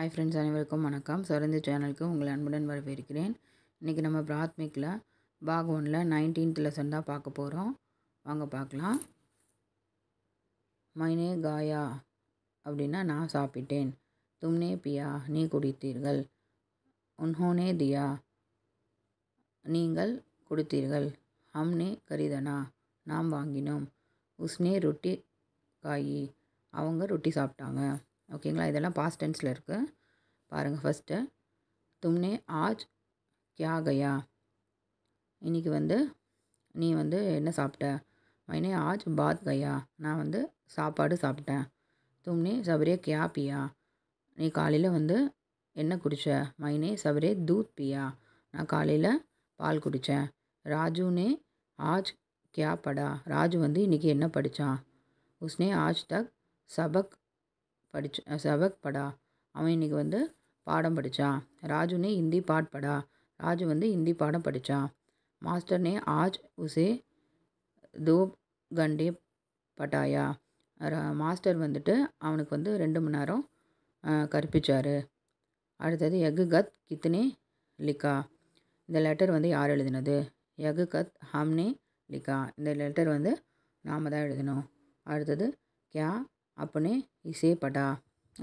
hi friends அனைவருக்கும் வணக்கம் சரந்து சேனலுக்கு உங்களை அன்புடன் வரவேற்கிறேன் இன்றைக்கி நம்ம பிராத்மிக்கில் பாக் ஒனில் நைன்டீன்த் லெசன் தான் பார்க்க போகிறோம் வாங்க பார்க்கலாம் மைனே காயா அப்படின்னா நான் சாப்பிட்டேன் தும்னே பியா நீ குடித்தீர்கள் உன்ஹோனே தியா நீங்கள் கொடுத்தீர்கள் ஹம்னே கரிதனா நாம் வாங்கினோம் உஸ்னே ரொட்டி காயி அவங்க ரொட்டி சாப்பிட்டாங்க ஓகேங்களா இதெல்லாம் பாஸ்ட் டென்ஸில் இருக்குது பாருங்கள் ஃபஸ்ட்டு தும்னே ஆஜ் கியா கயா இன்றைக்கி வந்து நீ வந்து என்ன சாப்பிட்ட மைனே ஆஜ் பாத் கயா நான் வந்து சாப்பாடு சாப்பிட்டேன் தும்னே சபரே கியா பியா நீ காலையில் வந்து என்ன குடித்த மைனே சபரே தூத் பியா நான் காலையில் பால் குடித்தேன் ராஜுனே ஆஜ் கியா படா ராஜு வந்து இன்றைக்கி என்ன படித்தான் உஸ்னே ஆஜ் தக் சபக் படிச்சு செவக் படா அவன் இன்னைக்கு வந்து பாடம் படித்தான் ராஜுனே ஹிந்தி பாட் படா ராஜு வந்து ஹிந்தி பாடம் படித்தான் மாஸ்டர்னே ஆஜ் உசே उसे தோ கண்டே பட்டாயா மாஸ்டர் வந்துட்டு அவனுக்கு வந்து ரெண்டு மணி நேரம் கற்பித்தார் அடுத்தது எகு கத் கித்னே லிக்கா இந்த லெட்டர் வந்து யார் எழுதினது எகு கத் ஹம்னே லிக்கா இந்த லெட்டர் வந்து நாம் தான் எழுதணும் அடுத்தது கியா அப்படின்னு இசே படா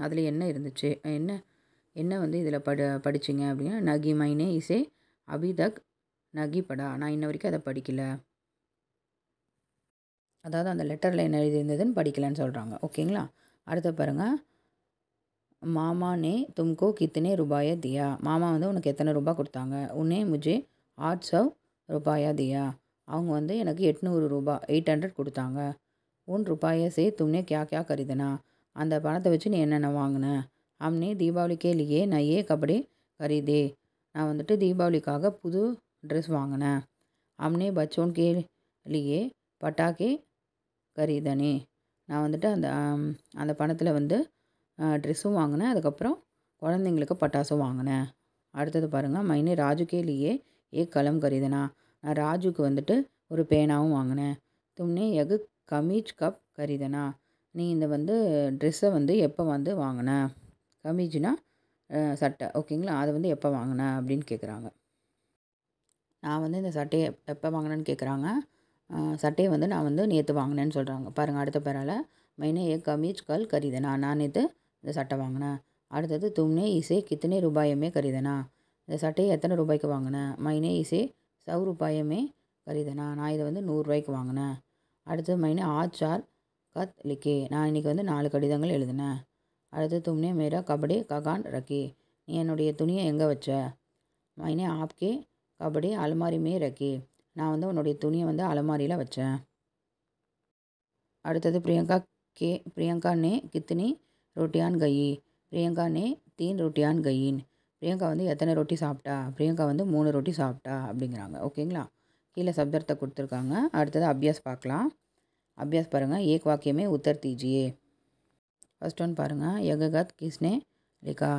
அதில் என்ன இருந்துச்சு என்ன என்ன வந்து இதில் படு படிச்சிங்க அப்படின்னா நகி மைனே இசே அபிதக் நகி படா நான் இன்ன வரைக்கும் அதை படிக்கல அதாவது அந்த லெட்டரில் என்ன எழுதியிருந்ததுன்னு படிக்கலன்னு சொல்கிறாங்க ஓகேங்களா அடுத்த பாருங்கள் மாமா நே தும்கோ கித்தனே ரூபாயா தியா மாமா வந்து உனக்கு எத்தனை ரூபாய் கொடுத்தாங்க உன்னே முஜே ஆட் சவ் ரூபாயா தியா அவங்க வந்து எனக்கு எட்நூறு ரூபா எயிட் ஹண்ட்ரட் கொடுத்தாங்க உன் ரூபாயை சே கியா கியா கரிதனா அந்த பணத்தை வச்சு நீ என்னென்ன வாங்கின அம்னே தீபாவளிக்கே இல்லையே நான் ஏ கபடி கரிதே நான் வந்துட்டு தீபாவளிக்காக புது ட்ரெஸ் வாங்கினேன் அம்னே பச்சோன் இல்லையே பட்டாக்கே கரிதனே நான் வந்துட்டு அந்த அந்த பணத்தில் வந்து ட்ரெஸ்ஸும் வாங்கினேன் அதுக்கப்புறம் குழந்தைங்களுக்கு பட்டாசும் வாங்கினேன் அடுத்தது பாருங்கள் மைனே ராஜுக்கே இல்லையே ஏ கலம் கரிதனா நான் ராஜுக்கு வந்துட்டு ஒரு பேனாவும் வாங்கினேன் தும்னே எகு கமீஜ் கப் கரிதனா நீ இந்த வந்து ட்ரெஸ்ஸை வந்து எப்போ வந்து வாங்கின கமீஜ்னா சட்டை ஓகேங்களா அதை வந்து எப்போ வாங்கின அப்படின்னு கேட்குறாங்க நான் வந்து இந்த சட்டையை எப்போ வாங்கினேன்னு கேட்குறாங்க சட்டையை வந்து நான் வந்து நேற்று வாங்கினேன்னு சொல்கிறாங்க பாருங்கள் அடுத்த பேரால் மைனே ஏ கமீஜ் கல் கரிதனா நான் நேற்று இந்த சட்டை வாங்கினேன் அடுத்தது தும்னே இசை கித்தனை ரூபாயமே கரிதனா இந்த சட்டையை எத்தனை ரூபாய்க்கு வாங்கினேன் மைனே இசை சவு ரூபாயமே கரிதனா நான் இதை வந்து நூறுரூவாய்க்கு வாங்கினேன் அடுத்தது மைனே ஆச்சார் கத் லிக்கே நான் இன்றைக்கி வந்து நாலு கடிதங்கள் எழுதினேன் அடுத்து தும்னே மேரா கபடி ககான் ரக்கி நீ என்னுடைய துணியை எங்கே வச்ச மைனே ஆப்கே கபடி அலமாரி மே ரக்கி நான் வந்து உன்னுடைய துணியை வந்து அலமாரியில் வச்சேன் அடுத்தது பிரியங்கா கே பிரியங்கா நே கித்னி ரொட்டியான் கையி பிரியங்கா நே தீன் ரொட்டியான் கையின் பிரியங்கா வந்து எத்தனை ரொட்டி சாப்பிட்டா பிரியங்கா வந்து மூணு ரொட்டி சாப்பிட்டா அப்படிங்கிறாங்க ஓகேங்களா கீழே சப்தத்தை கொடுத்துருக்காங்க அடுத்தது அபியாஸ் பார்க்கலாம் அபியாஸ் பாருங்கள் ஏக் வாக்கியமே உத்தர் தீஜியே ஃபஸ்ட் ஒன் பாருங்கள் யககத் கிஸ்னே லிகா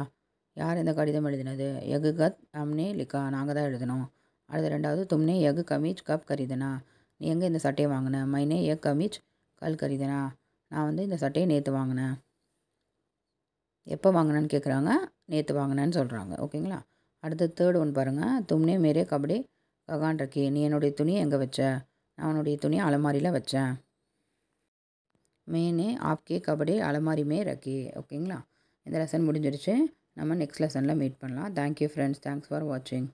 யார் இந்த கடிதம் எழுதினது யகுகத் அம்னே லிகா நாங்கள் தான் எழுதணும் அடுத்த ரெண்டாவது தும்னே யகு கமீச் கப் கரிதனா நீ எங்கே இந்த சட்டையை வாங்கின மைனே எக் கமீச் கல் கரிதனா நான் வந்து இந்த சட்டையை நேற்று வாங்கினேன் எப்போ வாங்கினேன்னு கேட்குறாங்க நேற்று வாங்கினேன்னு சொல்கிறாங்க ஓகேங்களா அடுத்து தேர்ட் ஒன் பாருங்கள் தும்னே மேரே கபடி ககான் ரக்கி நீ என்னுடைய துணி எங்கே வச்ச நான் உன்னுடைய துணி அலமாரியில் வச்சேன் மேனே ஆப்கே கபடி அலமாரி மே ரக்கே ஓகேங்களா இந்த லெசன் முடிஞ்சிருச்சு நம்ம நெக்ஸ்ட் லெசனில் மீட் பண்ணலாம் தேங்க்யூ ஃப்ரெண்ட்ஸ் தேங்க்ஸ் ஃபார் வாட்சிங்